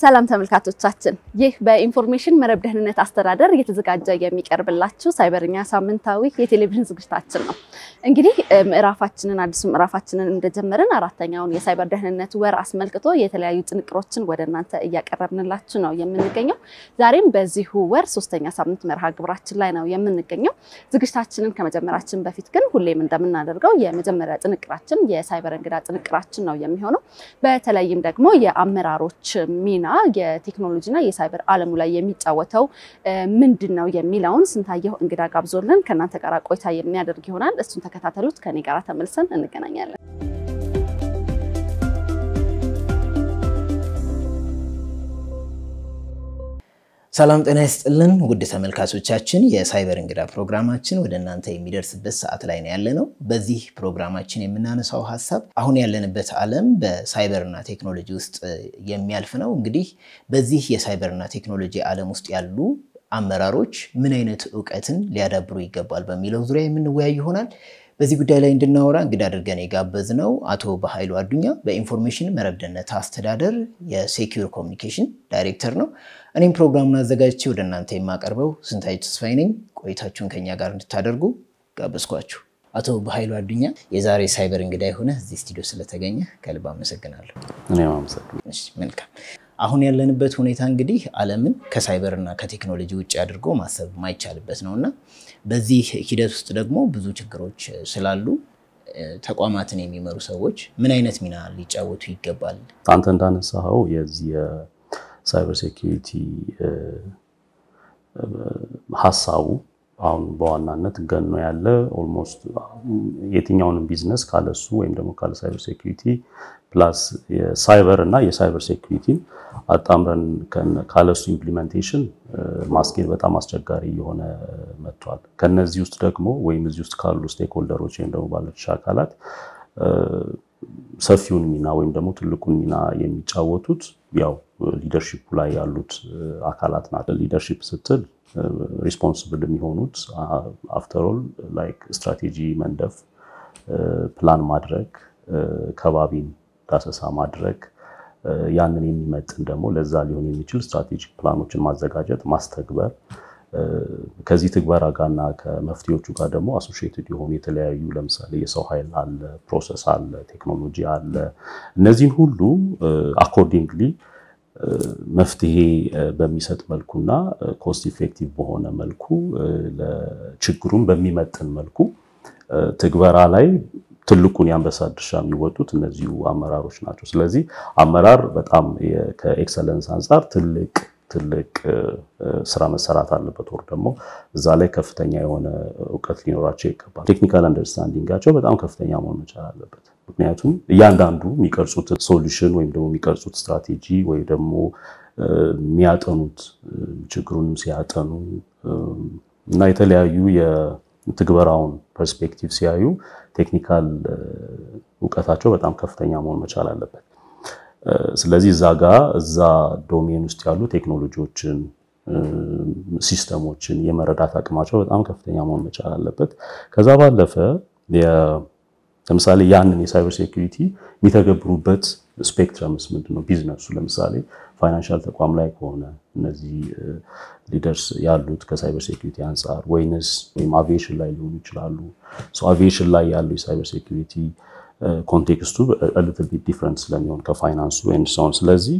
ሰላም ተመልካቾቻችን፣ ይህ በኢንፎርሜሽን መረብ ደህንነት አስተዳደር እየተዘጋጀ የሚቀርብላችሁ ሳይበርኛ ሳምንታዊ የቴሌቪዥን ዝግጅታችን ነው። እንግዲህ ምዕራፋችንን አዲሱ ምዕራፋችንን እንደጀመርን አራተኛውን የሳይበር ደህንነት ወር አስመልክቶ የተለያዩ ጥንቅሮችን ወደ እናንተ እያቀረብንላችሁ ነው የምንገኘው። ዛሬም በዚሁ ወር ሶስተኛ ሳምንት መርሃ ግብራችን ላይ ነው የምንገኘው። ዝግጅታችንን ከመጀመራችን በፊት ግን ሁሌም እንደምናደርገው የመጀመሪያ ጥንቅራችን የሳይበር እንግዳ ጥንቅራችን ነው የሚሆነው። በተለይም ደግሞ የአመራሮች ሚና ሚና የቴክኖሎጂና የሳይበር ዓለሙ ላይ የሚጫወተው ምንድን ነው የሚለውን ስንታየሁ እንግዳ ጋብዞልን ከእናንተ ጋር ቆይታ የሚያደርግ ይሆናል። እሱን ተከታተሉት። ከኔ ጋር ተመልሰን እንገናኛለን። ሰላም ጤና ይስጥልን ውድ ተመልካቾቻችን፣ የሳይበር እንግዳ ፕሮግራማችን ወደ እናንተ የሚደርስበት ሰዓት ላይ ነው ያለ ነው። በዚህ ፕሮግራማችን የምናነሳው ሀሳብ አሁን ያለንበት ዓለም በሳይበርና ቴክኖሎጂ ውስጥ የሚያልፍ ነው። እንግዲህ በዚህ የሳይበርና ቴክኖሎጂ ዓለም ውስጥ ያሉ አመራሮች ምን አይነት እውቀትን ሊያዳብሩ ይገባል በሚለው ዙሪያ የምንወያይ ይሆናል። በዚህ ጉዳይ ላይ እንድናወራ እንግዳ አድርገን የጋበዝ ነው አቶ በኃይሉ አዱኛ በኢንፎርሜሽን መረብ ደህንነት አስተዳደር የሴኪር ኮሚኒኬሽን ዳይሬክተር ነው። እኔም ፕሮግራሙን አዘጋጅቼ ወደ እናንተ የማቀርበው ስንታየሁ ተስፋዬ ነኝ። ቆይታችሁን ከኛ ጋር እንድታደርጉ ጋበዝኳችሁ። አቶ በኃይሉ አዱኛ የዛሬ ሳይበር እንግዳ የሆነ እዚህ ስቱዲዮ ስለተገኘ ከልብ አመሰግናለሁ። መልካም። አሁን ያለንበት ሁኔታ እንግዲህ ዓለምን ከሳይበርና ከቴክኖሎጂ ውጭ አድርጎ ማሰብ የማይቻልበት ነው እና በዚህ ሂደት ውስጥ ደግሞ ብዙ ችግሮች ስላሉ ተቋማትን የሚመሩ ሰዎች ምን አይነት ሚና ሊጫወቱ ይገባል? አንተ እንዳነሳኸው የዚህ የሳይበር ሴኪሪቲ ሀሳቡ አሁን በዋናነት ገኖ ያለ ኦልሞስት የትኛውንም ቢዝነስ ካለሱ ወይም ደግሞ ካለ ሳይበር ሴኩሪቲ ፕላስ የሳይበር እና የሳይበር ሴኩሪቲን አጣምረን ካለሱ ኢምፕሊመንቴሽን ማስኬድ በጣም አስቸጋሪ የሆነ መጥቷል። ከነዚህ ውስጥ ደግሞ ወይም እዚህ ውስጥ ካሉ ስቴክሆልደሮች ወይም ደግሞ ባለድርሻ አካላት ሰፊውን ሚና ወይም ደግሞ ትልቁን ሚና የሚጫወቱት ያው ሊደርሺፑ ላይ ያሉት አካላት ናቸው። ሊደርሺፕ ስትል ሪስፖንስብል የሚሆኑት አፍተሮል ላይክ ስትራቴጂ መንደፍ፣ ፕላን uh, ማድረግ፣ uh, ከባቢን ዳሰሳ ማድረግ uh, ያንን የሚመጥን ደግሞ ለዛ ሊሆን የሚችል ስትራቴጂክ ፕላኖችን ማዘጋጀት፣ ማስተግበር ከዚህ ትግበራ ጋርና ከመፍትሄዎቹ ጋር ደግሞ አሶሽትድ የሆኑ የተለያዩ ለምሳሌ የሰው ኃይል አለ፣ ፕሮሰስ አለ፣ ቴክኖሎጂ አለ። እነዚህን ሁሉ አኮርዲንግሊ መፍትሄ በሚሰጥ መልኩና ኮስት ኢፌክቲቭ በሆነ መልኩ ለችግሩን በሚመጥን መልኩ ትግበራ ላይ ትልቁን የአንበሳ ድርሻ የሚወጡት እነዚሁ አመራሮች ናቸው። ስለዚህ አመራር በጣም ከኤክሰለንስ አንጻር ትልቅ ትልቅ ስራ መሰራት አለበት። ወር ደግሞ እዛ ላይ ከፍተኛ የሆነ እውቀት ሊኖራቸው ይገባል። ቴክኒካል አንደርስታንዲንጋቸው በጣም ከፍተኛ መሆን መቻል አለበት። ምክንያቱም እያንዳንዱ የሚቀርጹት ሶሉሽን ወይም ደግሞ የሚቀርጹት ስትራቴጂ ወይ ደግሞ የሚያጠኑት ችግሩንም ሲያጠኑ እና የተለያዩ የትግበራውን ፐርስፔክቲቭ ሲያዩ ቴክኒካል እውቀታቸው በጣም ከፍተኛ መሆን መቻል አለበት። ስለዚህ እዛ ጋ እዛ ዶሜን ውስጥ ያሉ ቴክኖሎጂዎችን ሲስተሞችን የመረዳት አቅማቸው በጣም ከፍተኛ መሆን መቻል አለበት። ከዛ ባለፈ ለምሳሌ ያንን የሳይበር ሴኩሪቲ የሚተገብሩበት ስፔክትረምስ ምንድን ነው? ቢዝነሱ ለምሳሌ ፋይናንሻል ተቋም ላይ ከሆነ እነዚህ ሊደርስ ያሉት ከሳይበር ሴኩሪቲ አንጻር ወይንስ ወይም አቪዬሽን ላይ ሊሆኑ ይችላሉ። አቪዬሽን ላይ ያሉ የሳይበር ሴኩሪቲ ኮንቴክስቱ ልትል ቢት ዲፍረንት ስለሚሆን ከፋይናንሱ ንሰውን ስለዚህ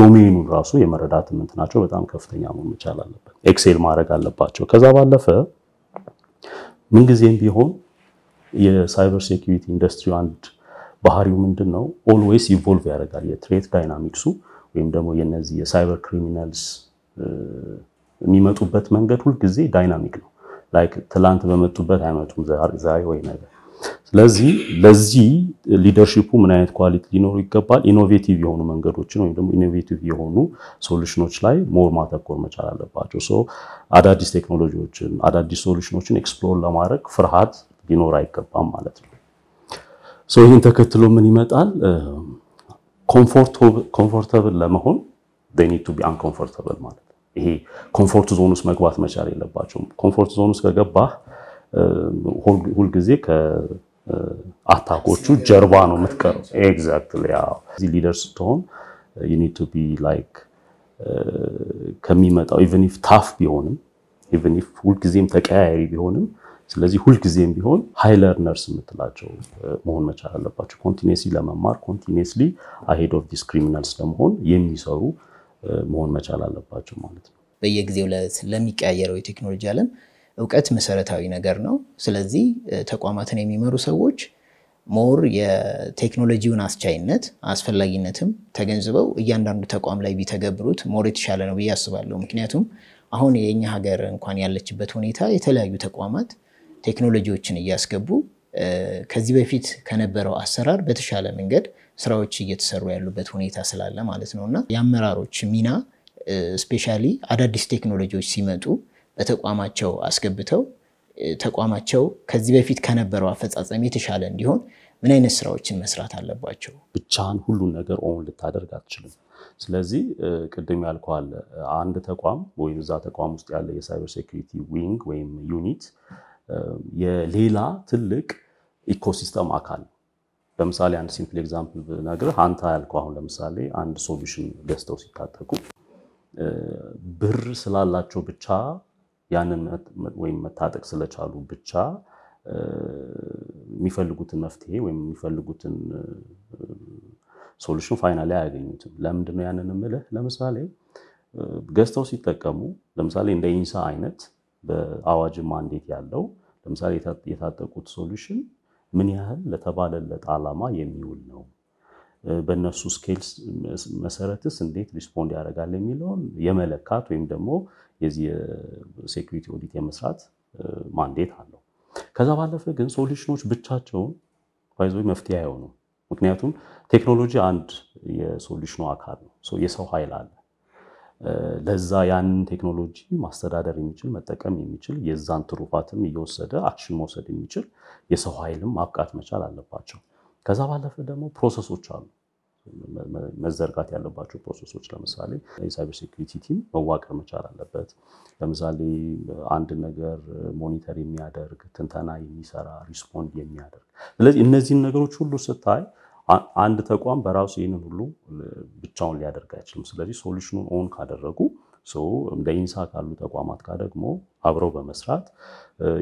ዶሜኑን ራሱ የመረዳት እንትናቸው በጣም ከፍተኛ መሆን መቻል አለበት። ኤክሴል ማድረግ አለባቸው። ከዛ ባለፈ ምንጊዜም ቢሆን የሳይበር ሴኪሪቲ ኢንዱስትሪ አንድ ባህሪው ምንድን ነው? ኦልዌይስ ኢቮልቭ ያደርጋል። የትሬት ዳይናሚክሱ ወይም ደግሞ የነዚህ የሳይበር ክሪሚናልስ የሚመጡበት መንገድ ሁልጊዜ ዳይናሚክ ነው። ላይክ ትላንት በመጡበት አይመጡም ዛሬ ወይ ነገር። ስለዚህ ለዚህ ሊደርሺፑ ምን አይነት ኳሊቲ ሊኖሩ ይገባል? ኢኖቬቲቭ የሆኑ መንገዶችን ወይም ደግሞ ኢኖቬቲቭ የሆኑ ሶሉሽኖች ላይ ሞር ማተኮር መቻል አለባቸው። አዳዲስ ቴክኖሎጂዎችን አዳዲስ ሶሉሽኖችን ኤክስፕሎር ለማድረግ ፍርሃት ሊኖር አይገባም ማለት ነው። ሶ ይህን ተከትሎ ምን ይመጣል? ኮምፎርተብል ለመሆን ኒድ ቱ ቢ አንኮምፎርተብል ማለት ነው። ይሄ ኮምፎርት ዞን ውስጥ መግባት መቻል የለባቸውም። ኮምፎርት ዞን ውስጥ ከገባህ ሁልጊዜ ከአታኮቹ ጀርባ ነው የምትቀረው። ኤግዛክትሊ እዚህ ሊደር ስትሆን ዩ ኒድ ቱ ቢ ላይክ ከሚመጣው ኢቨን ኢፍ ታፍ ቢሆንም ኢቨን ኢፍ ሁልጊዜም ተቀያያሪ ቢሆንም ስለዚህ ሁልጊዜም ቢሆን ሃይለርነርስ የምትላቸው መሆን መቻል አለባቸው። ኮንቲኒስሊ ለመማር ኮንቲኒስሊ አሄድ ኦፍ ዲስ ክሪሚናልስ ለመሆን የሚሰሩ መሆን መቻል አለባቸው ማለት ነው። በየጊዜው ለሚቀያየረው የቴክኖሎጂ ዓለም እውቀት መሰረታዊ ነገር ነው። ስለዚህ ተቋማትን የሚመሩ ሰዎች ሞር የቴክኖሎጂውን አስቻይነት አስፈላጊነትም ተገንዝበው እያንዳንዱ ተቋም ላይ ቢተገብሩት ሞር የተሻለ ነው ብዬ አስባለሁ። ምክንያቱም አሁን የኛ ሀገር እንኳን ያለችበት ሁኔታ የተለያዩ ተቋማት ቴክኖሎጂዎችን እያስገቡ ከዚህ በፊት ከነበረው አሰራር በተሻለ መንገድ ስራዎች እየተሰሩ ያሉበት ሁኔታ ስላለ ማለት ነው እና የአመራሮች ሚና ስፔሻሊ አዳዲስ ቴክኖሎጂዎች ሲመጡ በተቋማቸው አስገብተው ተቋማቸው ከዚህ በፊት ከነበረው አፈጻጸም የተሻለ እንዲሆን ምን አይነት ስራዎችን መስራት አለባቸው? ብቻን ሁሉን ነገር ኦን ልታደርግ አትችልም። ስለዚህ ቅድም ያልከዋል አንድ ተቋም ወይም እዛ ተቋም ውስጥ ያለ የሳይበር ሴኩሪቲ ዊንግ ወይም ዩኒት የሌላ ትልቅ ኢኮሲስተም አካል ነው። ለምሳሌ አንድ ሲምፕል ኤግዛምፕል ብነግርህ አንተ ያልከው አሁን ለምሳሌ አንድ ሶሉሽን ገዝተው ሲታጠቁ ብር ስላላቸው ብቻ ያንን ወይም መታጠቅ ስለቻሉ ብቻ የሚፈልጉትን መፍትሄ ወይም የሚፈልጉትን ሶሉሽን ፋይናል አያገኙትም። ለምንድን ነው ያንን ምልህ? ለምሳሌ ገዝተው ሲጠቀሙ ለምሳሌ እንደ ኢንሳ አይነት በአዋጅ ማንዴት ያለው ለምሳሌ የታጠቁት ሶሉሽን ምን ያህል ለተባለለት ዓላማ የሚውል ነው፣ በእነሱ ስኬልስ መሰረትስ እንዴት ሪስፖንድ ያደርጋል የሚለውን የመለካት ወይም ደግሞ የዚህ የሴኩሪቲ ኦዲት የመስራት ማንዴት አለው። ከዛ ባለፈ ግን ሶሉሽኖች ብቻቸውን ይዞ መፍትሄ አይሆኑም። ምክንያቱም ቴክኖሎጂ አንድ የሶሉሽኑ አካል ነው። የሰው ኃይል አለ። ለዛ ያንን ቴክኖሎጂ ማስተዳደር የሚችል መጠቀም የሚችል የዛን ትሩፋትም እየወሰደ አክሽን መውሰድ የሚችል የሰው ኃይልም ማብቃት መቻል አለባቸው። ከዛ ባለፈ ደግሞ ፕሮሰሶች አሉ መዘርጋት ያለባቸው ፕሮሰሶች። ለምሳሌ የሳይበር ሴኩሪቲ ቲም መዋቀር መቻል አለበት። ለምሳሌ አንድ ነገር ሞኒተር የሚያደርግ ትንተና የሚሰራ ሪስፖንድ የሚያደርግ ስለዚህ እነዚህን ነገሮች ሁሉ ስታይ አንድ ተቋም በራሱ ይህንን ሁሉ ብቻውን ሊያደርግ አይችልም። ስለዚህ ሶሉሽኑን ኦን ካደረጉ እንደ ኢንሳ ካሉ ተቋማት ጋር ደግሞ አብረው በመስራት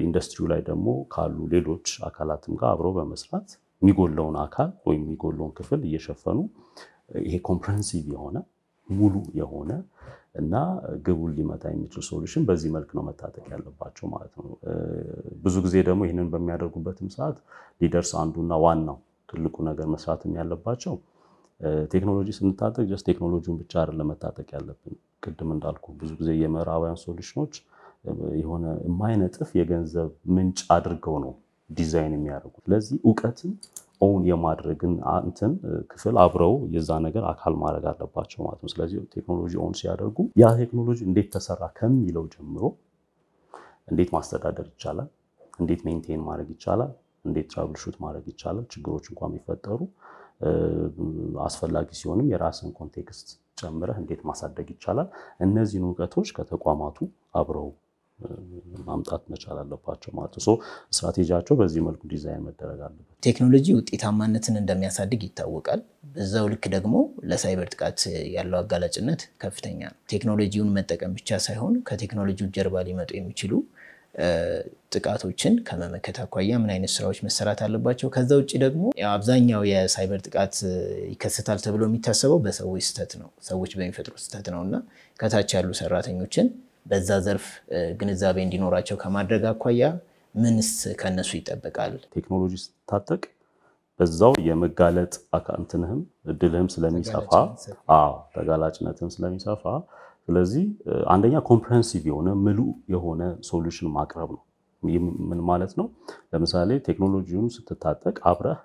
ኢንዱስትሪው ላይ ደግሞ ካሉ ሌሎች አካላትም ጋር አብረው በመስራት የሚጎለውን አካል ወይም የሚጎለውን ክፍል እየሸፈኑ ይሄ ኮምፕሬንሲቭ የሆነ ሙሉ የሆነ እና ግቡን ሊመታ የሚችል ሶሉሽን በዚህ መልክ ነው መታጠቅ ያለባቸው ማለት ነው። ብዙ ጊዜ ደግሞ ይህንን በሚያደርጉበትም ሰዓት ሊደርስ አንዱና ዋናው ትልቁ ነገር መስራትም ያለባቸው ቴክኖሎጂ ስንታጠቅ ጀስት ቴክኖሎጂውን ብቻ አይደለም መታጠቅ ያለብን። ቅድም እንዳልኩ ብዙ ጊዜ የምዕራባውያን ሶሉሽኖች የሆነ የማይነጥፍ የገንዘብ ምንጭ አድርገው ነው ዲዛይን የሚያደርጉ ስለዚህ እውቀትን ኦውን የማድረግን እንትን ክፍል አብረው የዛ ነገር አካል ማድረግ አለባቸው ማለት ነው። ስለዚህ ቴክኖሎጂ ኦውን ሲያደርጉ ያ ቴክኖሎጂ እንዴት ተሰራ ከሚለው ጀምሮ እንዴት ማስተዳደር ይቻላል፣ እንዴት ሜንቴን ማድረግ ይቻላል እንዴት ትራብል ሹት ማድረግ ይቻላል፣ ችግሮች እንኳን ቢፈጠሩ አስፈላጊ ሲሆንም የራስን ኮንቴክስት ጨምረህ እንዴት ማሳደግ ይቻላል፣ እነዚህን እውቀቶች ከተቋማቱ አብረው ማምጣት መቻል አለባቸው ማለት ሶ ስትራቴጂያቸው በዚህ መልኩ ዲዛይን መደረግ አለበት። ቴክኖሎጂ ውጤታማነትን እንደሚያሳድግ ይታወቃል። በዛው ልክ ደግሞ ለሳይበር ጥቃት ያለው አጋላጭነት ከፍተኛ ነው። ቴክኖሎጂውን መጠቀም ብቻ ሳይሆን ከቴክኖሎጂው ጀርባ ሊመጡ የሚችሉ ጥቃቶችን ከመመከት አኳያ ምን አይነት ስራዎች መሰራት አለባቸው? ከዛ ውጭ ደግሞ አብዛኛው የሳይበር ጥቃት ይከሰታል ተብሎ የሚታሰበው በሰዎች ስህተት ነው፣ ሰዎች በሚፈጥሩ ስህተት ነው እና ከታች ያሉ ሰራተኞችን በዛ ዘርፍ ግንዛቤ እንዲኖራቸው ከማድረግ አኳያ ምንስ ከነሱ ይጠበቃል? ቴክኖሎጂ ስታጠቅ በዛው የመጋለጥ አካንትንህም እድልህም ስለሚሰፋ ተጋላጭነትም ስለሚሰፋ ስለዚህ አንደኛ ኮምፕሬንሲቭ የሆነ ምሉ የሆነ ሶሉሽን ማቅረብ ነው። ምን ማለት ነው? ለምሳሌ ቴክኖሎጂውን ስትታጠቅ አብረህ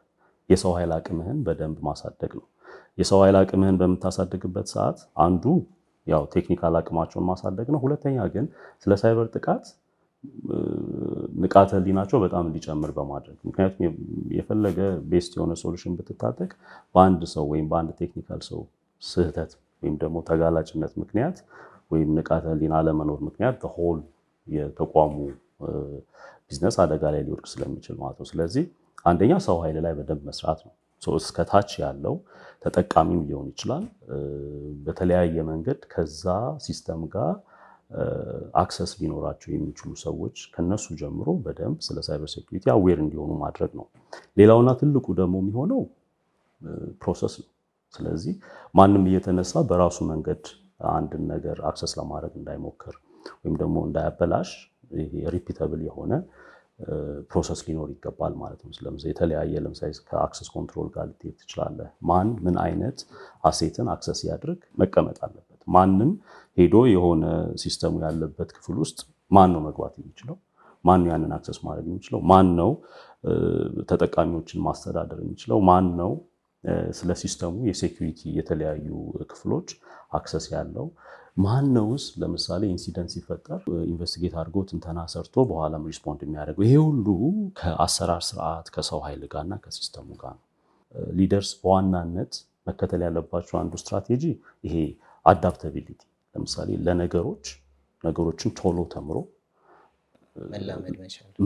የሰው ኃይል አቅምህን በደንብ ማሳደግ ነው። የሰው ኃይል አቅምህን በምታሳድግበት ሰዓት አንዱ ያው ቴክኒካል አቅማቸውን ማሳደግ ነው። ሁለተኛ ግን ስለ ሳይበር ጥቃት ንቃተ ህሊናቸው በጣም እንዲጨምር በማድረግ ምክንያቱም የፈለገ ቤስት የሆነ ሶሉሽን ብትታጠቅ በአንድ ሰው ወይም በአንድ ቴክኒካል ሰው ስህተት ወይም ደግሞ ተጋላጭነት ምክንያት ወይም ንቃተ ህሊና አለመኖር ምክንያት ሆል የተቋሙ ቢዝነስ አደጋ ላይ ሊወድቅ ስለሚችል ማለት ነው። ስለዚህ አንደኛ ሰው ኃይል ላይ በደንብ መስራት ነው። እስከታች ያለው ተጠቃሚም ሊሆን ይችላል። በተለያየ መንገድ ከዛ ሲስተም ጋር አክሰስ ሊኖራቸው የሚችሉ ሰዎች ከነሱ ጀምሮ በደንብ ስለ ሳይበር ሴኩሪቲ አዌር እንዲሆኑ ማድረግ ነው። ሌላውና ትልቁ ደግሞ የሚሆነው ፕሮሰስ ነው። ስለዚህ ማንም እየተነሳ በራሱ መንገድ አንድን ነገር አክሰስ ለማድረግ እንዳይሞክር ወይም ደግሞ እንዳያበላሽ ይሄ ሪፒተብል የሆነ ፕሮሰስ ሊኖር ይገባል ማለት ነው። ስለዚህ የተለያየ ለምሳሌ ከአክሰስ ኮንትሮል ጋር ልትሄድ ትችላለህ። ማን ምን አይነት አሴትን አክሰስ ያድርግ መቀመጥ አለበት። ማንም ሄዶ የሆነ ሲስተሙ ያለበት ክፍል ውስጥ ማን ነው መግባት የሚችለው? ማን ነው ያንን አክሰስ ማድረግ የሚችለው? ማን ነው ተጠቃሚዎችን ማስተዳደር የሚችለው? ማን ነው ስለ ሲስተሙ የሴኪሪቲ የተለያዩ ክፍሎች አክሰስ ያለው ማን ነውስ ለምሳሌ ኢንሲደንት ሲፈጠር ኢንቨስቲጌት አድርጎ ትንተና ሰርቶ በኋላም ሪስፖንድ የሚያደርገው ይሄ ሁሉ ከአሰራር ስርዓት ከሰው ኃይል ጋር እና ከሲስተሙ ጋር ነው። ሊደርስ በዋናነት መከተል ያለባቸው አንዱ ስትራቴጂ ይሄ አዳፕታቢሊቲ፣ ለምሳሌ ለነገሮች ነገሮችን ቶሎ ተምሮ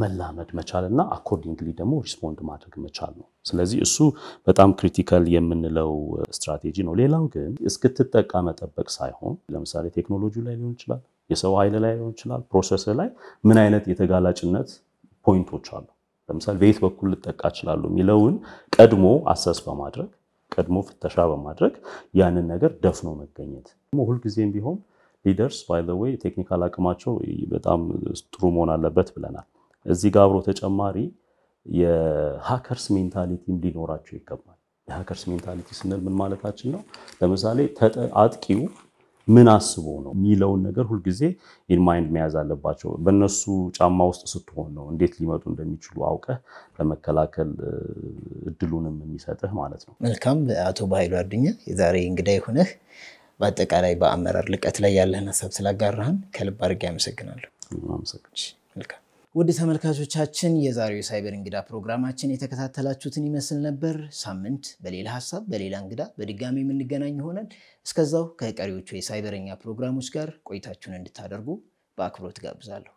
መላመድ መቻል እና አኮርዲንግሊ ደግሞ ሪስፖንድ ማድረግ መቻል ነው። ስለዚህ እሱ በጣም ክሪቲካል የምንለው ስትራቴጂ uh, ነው። ሌላው ግን እስክትጠቃ መጠበቅ ሳይሆን ለምሳሌ ቴክኖሎጂ ላይ ሊሆን ይችላል፣ የሰው ኃይል ላይ ሊሆን ይችላል፣ ፕሮሰስ ላይ ምን አይነት የተጋላጭነት ፖይንቶች አሉ፣ ለምሳሌ በየት በኩል ልጠቃ ችላሉ የሚለውን ቀድሞ አሰስ በማድረግ ቀድሞ ፍተሻ በማድረግ ያንን ነገር ደፍኖ መገኘት ሁልጊዜም ቢሆን ሊደርስ ባይ ዘ ዌይ ቴክኒካል አቅማቸው በጣም ጥሩ መሆን አለበት ብለናል። እዚህ ጋር አብሮ ተጨማሪ የሀከርስ ሜንታሊቲም ሊኖራቸው ይገባል። የሀከርስ ሜንታሊቲ ስንል ምን ማለታችን ነው? ለምሳሌ አጥቂው ምን አስቦ ነው የሚለውን ነገር ሁልጊዜ ኢንማይንድ መያዝ አለባቸው። በእነሱ ጫማ ውስጥ ስትሆን ነው እንዴት ሊመጡ እንደሚችሉ አውቀህ ለመከላከል እድሉንም የሚሰጥህ ማለት ነው። መልካም አቶ ባህሉ አዱኛ የዛሬ እንግዳ የሆነህ በአጠቃላይ በአመራር ልቀት ላይ ያለህን ሀሳብ ስላጋራህን ከልብ አድርጌ አመሰግናለሁ። ውድ ተመልካቾቻችን የዛሬው የሳይበር እንግዳ ፕሮግራማችን የተከታተላችሁትን ይመስል ነበር። ሳምንት በሌላ ሀሳብ በሌላ እንግዳ በድጋሚ የምንገናኝ ይሆናል። እስከዛው ከቀሪዎቹ የሳይበረኛ ፕሮግራሞች ጋር ቆይታችሁን እንድታደርጉ በአክብሮት ጋብዛለሁ።